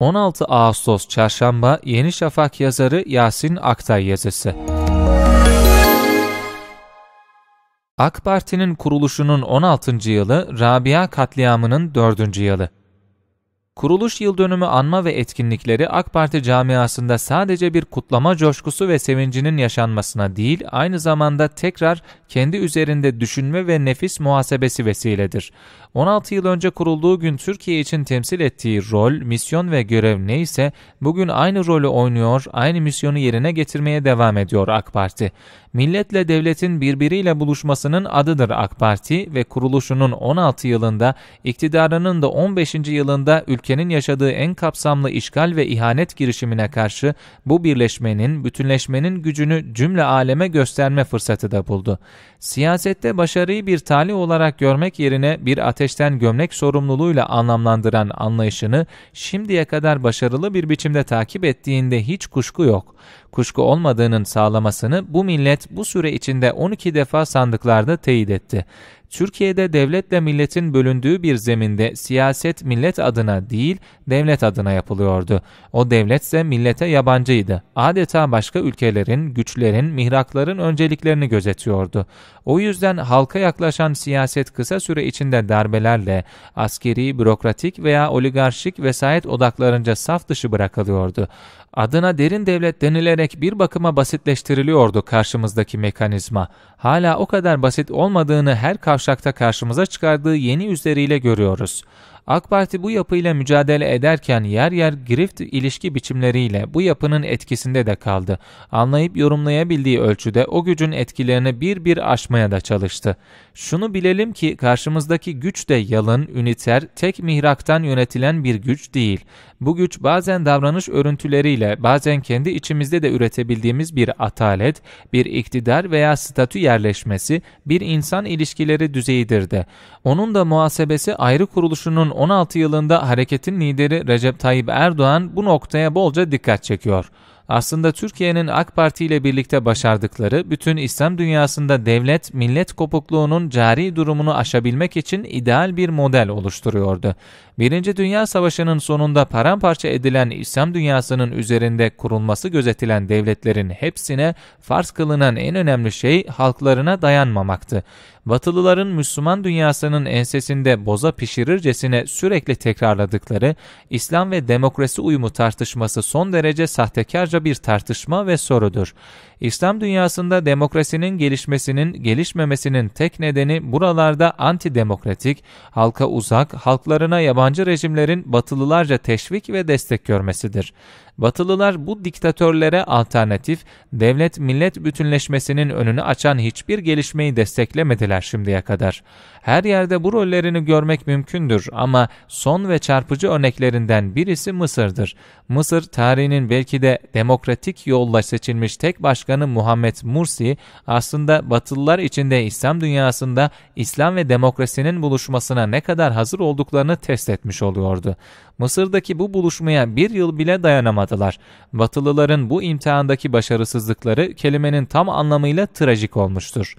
16 Ağustos Çarşamba Yeni Şafak yazarı Yasin Aktay yazısı. AK Parti'nin kuruluşunun 16. yılı Rabia katliamının 4. yılı. Kuruluş yıl dönümü anma ve etkinlikleri AK Parti camiasında sadece bir kutlama coşkusu ve sevincinin yaşanmasına değil, aynı zamanda tekrar kendi üzerinde düşünme ve nefis muhasebesi vesiledir. 16 yıl önce kurulduğu gün Türkiye için temsil ettiği rol, misyon ve görev neyse bugün aynı rolü oynuyor, aynı misyonu yerine getirmeye devam ediyor AK Parti. Milletle devletin birbiriyle buluşmasının adıdır AK Parti ve kuruluşunun 16 yılında, iktidarının da 15. yılında ülke ülkenin yaşadığı en kapsamlı işgal ve ihanet girişimine karşı bu birleşmenin, bütünleşmenin gücünü cümle aleme gösterme fırsatı da buldu. Siyasette başarıyı bir talih olarak görmek yerine bir ateşten gömlek sorumluluğuyla anlamlandıran anlayışını şimdiye kadar başarılı bir biçimde takip ettiğinde hiç kuşku yok. Kuşku olmadığının sağlamasını bu millet bu süre içinde 12 defa sandıklarda teyit etti. Türkiye'de devletle milletin bölündüğü bir zeminde siyaset millet adına değil, devlet adına yapılıyordu. O devletse millete yabancıydı. Adeta başka ülkelerin, güçlerin, mihrakların önceliklerini gözetiyordu. O yüzden halka yaklaşan siyaset kısa süre içinde darbelerle, askeri, bürokratik veya oligarşik vesayet odaklarınca saf dışı bırakılıyordu. Adına derin devlet denilerek bir bakıma basitleştiriliyordu karşımızdaki mekanizma. Hala o kadar basit olmadığını her karşı Kavşak'ta karşımıza çıkardığı yeni yüzleriyle görüyoruz. AK Parti bu yapıyla mücadele ederken yer yer grift ilişki biçimleriyle bu yapının etkisinde de kaldı. Anlayıp yorumlayabildiği ölçüde o gücün etkilerini bir bir aşmaya da çalıştı. Şunu bilelim ki karşımızdaki güç de yalın, üniter, tek mihraktan yönetilen bir güç değil. Bu güç bazen davranış örüntüleriyle, bazen kendi içimizde de üretebildiğimiz bir atalet, bir iktidar veya statü yerleşmesi, bir insan ilişkileri düzeyidir de. Onun da muhasebesi ayrı kuruluşunun 2016 yılında hareketin lideri Recep Tayyip Erdoğan bu noktaya bolca dikkat çekiyor aslında Türkiye'nin AK Parti ile birlikte başardıkları bütün İslam dünyasında devlet millet kopukluğunun cari durumunu aşabilmek için ideal bir model oluşturuyordu. Birinci Dünya Savaşı'nın sonunda paramparça edilen İslam dünyasının üzerinde kurulması gözetilen devletlerin hepsine farz kılınan en önemli şey halklarına dayanmamaktı. Batılıların Müslüman dünyasının ensesinde boza pişirircesine sürekli tekrarladıkları İslam ve demokrasi uyumu tartışması son derece sahtekarca uzunca bir tartışma ve sorudur. İslam dünyasında demokrasinin gelişmesinin, gelişmemesinin tek nedeni buralarda antidemokratik, halka uzak, halklarına yabancı rejimlerin batılılarca teşvik ve destek görmesidir. Batılılar bu diktatörlere alternatif, devlet-millet bütünleşmesinin önünü açan hiçbir gelişmeyi desteklemediler şimdiye kadar. Her yerde bu rollerini görmek mümkündür ama son ve çarpıcı örneklerinden birisi Mısır'dır. Mısır tarihinin belki de demokratik demokratik yolla seçilmiş tek başkanı Muhammed Mursi aslında Batılılar içinde İslam dünyasında İslam ve demokrasinin buluşmasına ne kadar hazır olduklarını test etmiş oluyordu. Mısır'daki bu buluşmaya bir yıl bile dayanamadılar. Batılıların bu imtihandaki başarısızlıkları kelimenin tam anlamıyla trajik olmuştur.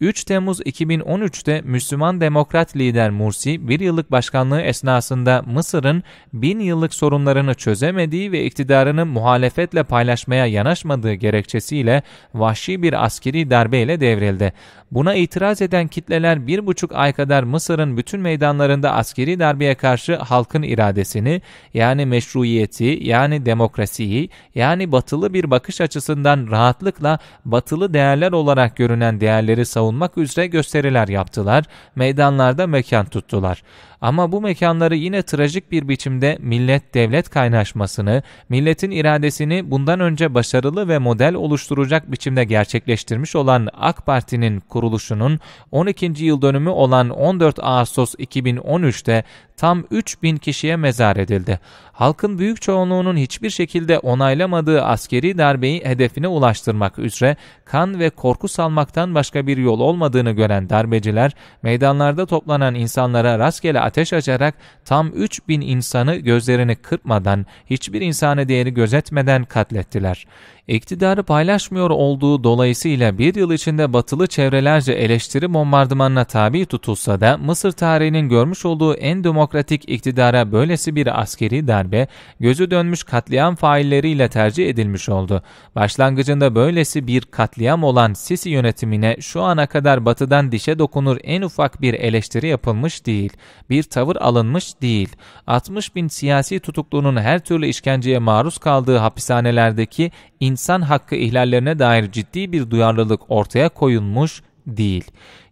3 Temmuz 2013'te Müslüman Demokrat lider Mursi, bir yıllık başkanlığı esnasında Mısır'ın bin yıllık sorunlarını çözemediği ve iktidarını muhalefetle paylaşmaya yanaşmadığı gerekçesiyle vahşi bir askeri darbeyle devrildi. Buna itiraz eden kitleler bir buçuk ay kadar Mısır'ın bütün meydanlarında askeri darbeye karşı halkın iradesini, yani meşruiyeti, yani demokrasiyi, yani batılı bir bakış açısından rahatlıkla batılı değerler olarak görünen değerleri savunmaktadır savunmak üzere gösteriler yaptılar, meydanlarda mekan tuttular. Ama bu mekanları yine trajik bir biçimde millet-devlet kaynaşmasını, milletin iradesini bundan önce başarılı ve model oluşturacak biçimde gerçekleştirmiş olan AK Parti'nin kuruluşunun 12. yıl dönümü olan 14 Ağustos 2013'te tam 3000 kişiye mezar edildi. Halkın büyük çoğunluğunun hiçbir şekilde onaylamadığı askeri darbeyi hedefine ulaştırmak üzere kan ve korku salmaktan başka bir yol olmadığını gören darbeciler meydanlarda toplanan insanlara rastgele ateş açarak tam 3000 insanı gözlerini kırpmadan, hiçbir insana değeri gözetmeden katlettiler. İktidarı paylaşmıyor olduğu dolayısıyla bir yıl içinde batılı çevrelerce eleştiri bombardımanına tabi tutulsa da Mısır tarihinin görmüş olduğu en demokratik iktidara böylesi bir askeri darbe, gözü dönmüş katliam failleriyle tercih edilmiş oldu. Başlangıcında böylesi bir katliam olan Sisi yönetimine şu ana kadar batıdan dişe dokunur en ufak bir eleştiri yapılmış değil. Bir bir tavır alınmış değil. 60 bin siyasi tutuklunun her türlü işkenceye maruz kaldığı hapishanelerdeki insan hakkı ihlallerine dair ciddi bir duyarlılık ortaya koyulmuş değil.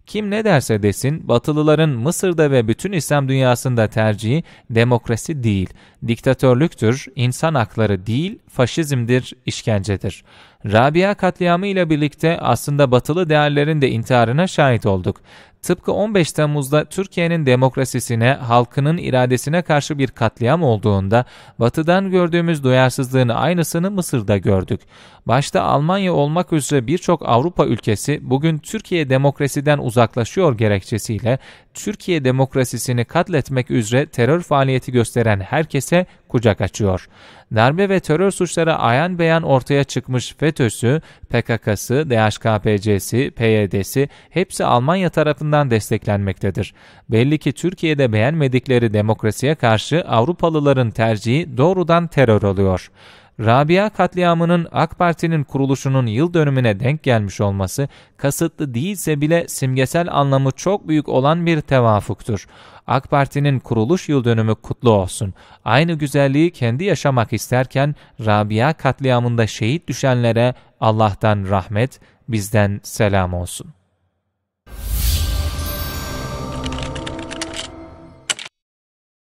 Kim ne derse desin, Batılıların Mısır'da ve bütün İslam dünyasında tercihi demokrasi değil, diktatörlüktür, insan hakları değil, faşizmdir, işkencedir. Rabia katliamı ile birlikte aslında batılı değerlerin de intiharına şahit olduk. Tıpkı 15 Temmuz'da Türkiye'nin demokrasisine, halkının iradesine karşı bir katliam olduğunda batıdan gördüğümüz duyarsızlığın aynısını Mısır'da gördük. Başta Almanya olmak üzere birçok Avrupa ülkesi bugün Türkiye demokrasiden uzaklaşıyor gerekçesiyle Türkiye demokrasisini katletmek üzere terör faaliyeti gösteren herkese kucak açıyor. Darbe ve terör suçları ayan beyan ortaya çıkmış ve FETÖ'sü, PKK'sı, DHKPC'si, PYD'si hepsi Almanya tarafından desteklenmektedir. Belli ki Türkiye'de beğenmedikleri demokrasiye karşı Avrupalıların tercihi doğrudan terör oluyor. Rabia katliamının AK Parti'nin kuruluşunun yıl dönümüne denk gelmiş olması kasıtlı değilse bile simgesel anlamı çok büyük olan bir tevafuktur. AK Parti'nin kuruluş yıl dönümü kutlu olsun. Aynı güzelliği kendi yaşamak isterken Rabia katliamında şehit düşenlere Allah'tan rahmet, bizden selam olsun.